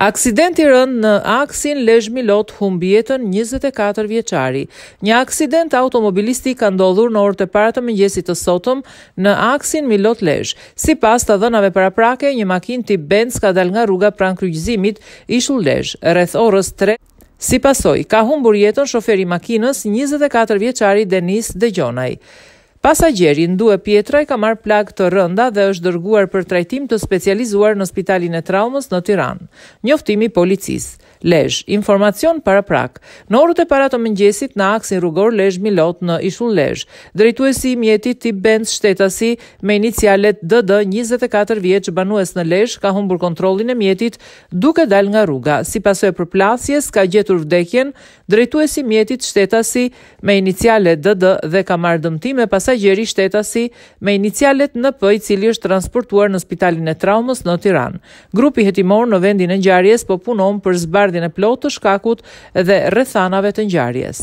Aksident i rënd në aksin Milot humbi jetën 24 vjeçari. Një aksident automobilistik ka ndodhur në orët e para të mëngjesit të sotëm në aksin Milot-Lezh. Sipas të dhënave paraprake, një makinë tip Benz ka dalë nga rruga pranë kryqëzimit Ishull-Lezh rreth orës 3. Si pasoj, ka humbur jetën shoferi makinës 24 vjeçari Denis Dëgjonaj. Pasagjeri në duhe pjetra i ka marrë plak të rënda dhe është dërguar për trajtim të specializuar në spitalin e traumës në Tiran. Njoftimi policisë. Lezh, informacion para prak. Në orët e para të mëngjesit në aksin rrugor Lezh Milot në Ishull Lezh, drejtuesi i mjetit tip Benz shtetasi me inicialet DD 24 vjeç banues në Lezh ka humbur kontrollin e mjetit duke dalë nga rruga. Si pasojë e përplasjes ka gjetur vdekjen drejtuesi i mjetit shtetasi me inicialet DD dhe ka marrë dëmtime me pasagjeri shtetasi me inicialet NP i cili është transportuar në Spitalin e Traumës në Tiranë. Grupi hetimor në vendin e ngjarjes po punon për zbardhje ardhjën e plotë të shkakut dhe rrethanave të ngjarjes.